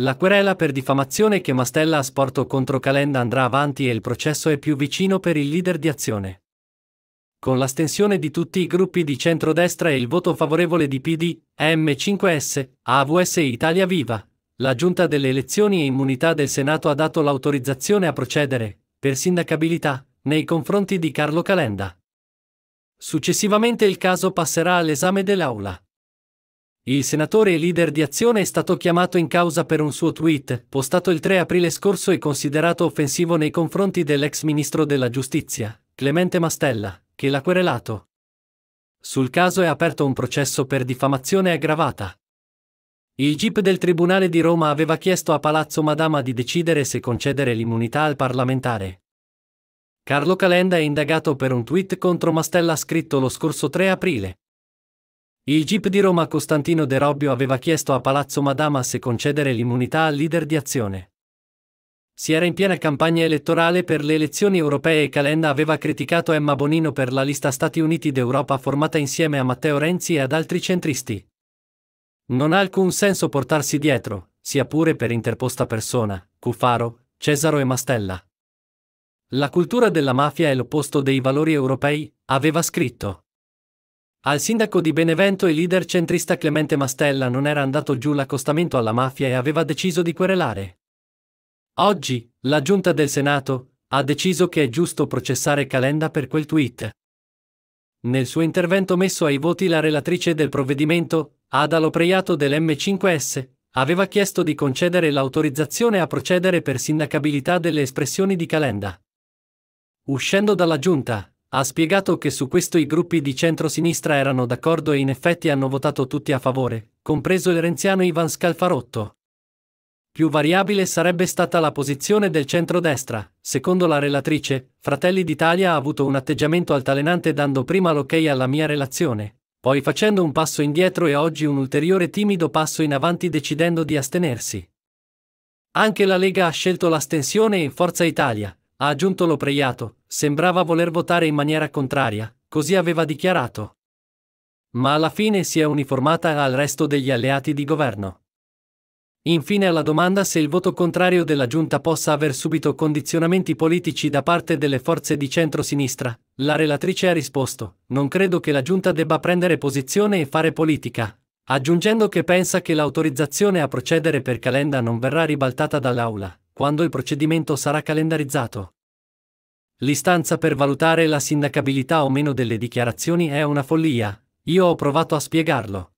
La querela per diffamazione che Mastella ha sporto contro Calenda andrà avanti e il processo è più vicino per il leader di azione. Con l'astensione di tutti i gruppi di centrodestra e il voto favorevole di PD, M5S, AVS e Italia Viva, la Giunta delle elezioni e immunità del Senato ha dato l'autorizzazione a procedere, per sindacabilità, nei confronti di Carlo Calenda. Successivamente il caso passerà all'esame dell'Aula. Il senatore e leader di Azione è stato chiamato in causa per un suo tweet, postato il 3 aprile scorso e considerato offensivo nei confronti dell'ex ministro della Giustizia, Clemente Mastella, che l'ha querelato. Sul caso è aperto un processo per diffamazione aggravata. Il GIP del Tribunale di Roma aveva chiesto a Palazzo Madama di decidere se concedere l'immunità al parlamentare. Carlo Calenda è indagato per un tweet contro Mastella scritto lo scorso 3 aprile. Il GIP di Roma Costantino De Robbio aveva chiesto a Palazzo Madama se concedere l'immunità al leader di azione. Si era in piena campagna elettorale per le elezioni europee e Calenda aveva criticato Emma Bonino per la lista Stati Uniti d'Europa formata insieme a Matteo Renzi e ad altri centristi. Non ha alcun senso portarsi dietro, sia pure per interposta persona, Cuffaro, Cesaro e Mastella. La cultura della mafia è l'opposto dei valori europei, aveva scritto. Al sindaco di Benevento e leader centrista Clemente Mastella non era andato giù l'accostamento alla mafia e aveva deciso di querelare. Oggi, la giunta del Senato ha deciso che è giusto processare Calenda per quel tweet. Nel suo intervento messo ai voti la relatrice del provvedimento, Adalo Preiato dell'M5S, aveva chiesto di concedere l'autorizzazione a procedere per sindacabilità delle espressioni di Calenda. Uscendo dalla giunta, ha spiegato che su questo i gruppi di centro-sinistra erano d'accordo e in effetti hanno votato tutti a favore, compreso il renziano Ivan Scalfarotto. Più variabile sarebbe stata la posizione del centrodestra. Secondo la relatrice, Fratelli d'Italia ha avuto un atteggiamento altalenante dando prima l'ok alla mia relazione, poi facendo un passo indietro e oggi un ulteriore timido passo in avanti decidendo di astenersi. Anche la Lega ha scelto l'astensione e Forza Italia, ha aggiunto Lopreiato, sembrava voler votare in maniera contraria, così aveva dichiarato. Ma alla fine si è uniformata al resto degli alleati di governo. Infine alla domanda se il voto contrario della giunta possa aver subito condizionamenti politici da parte delle forze di centro-sinistra, la relatrice ha risposto, non credo che la giunta debba prendere posizione e fare politica, aggiungendo che pensa che l'autorizzazione a procedere per Calenda non verrà ribaltata dall'aula quando il procedimento sarà calendarizzato. L'istanza per valutare la sindacabilità o meno delle dichiarazioni è una follia, io ho provato a spiegarlo.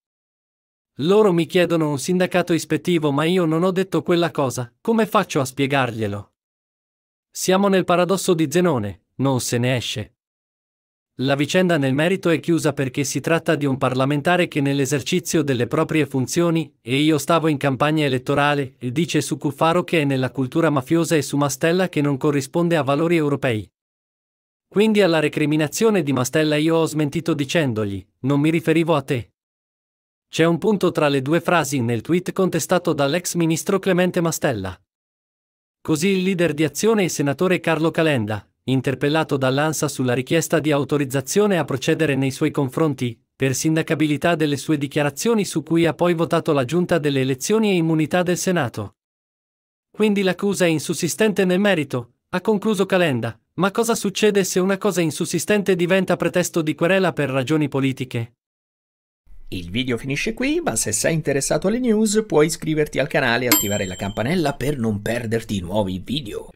Loro mi chiedono un sindacato ispettivo ma io non ho detto quella cosa, come faccio a spiegarglielo? Siamo nel paradosso di Zenone, non se ne esce. La vicenda nel merito è chiusa perché si tratta di un parlamentare che nell'esercizio delle proprie funzioni, e io stavo in campagna elettorale, dice su Cuffaro che è nella cultura mafiosa e su Mastella che non corrisponde a valori europei. Quindi alla recriminazione di Mastella io ho smentito dicendogli, non mi riferivo a te. C'è un punto tra le due frasi nel tweet contestato dall'ex ministro Clemente Mastella. Così il leader di azione e senatore Carlo Calenda, interpellato dall'ANSA sulla richiesta di autorizzazione a procedere nei suoi confronti, per sindacabilità delle sue dichiarazioni su cui ha poi votato la Giunta delle elezioni e immunità del Senato. Quindi l'accusa è insussistente nel merito, ha concluso Calenda, ma cosa succede se una cosa insussistente diventa pretesto di querela per ragioni politiche? Il video finisce qui, ma se sei interessato alle news puoi iscriverti al canale e attivare la campanella per non perderti nuovi video.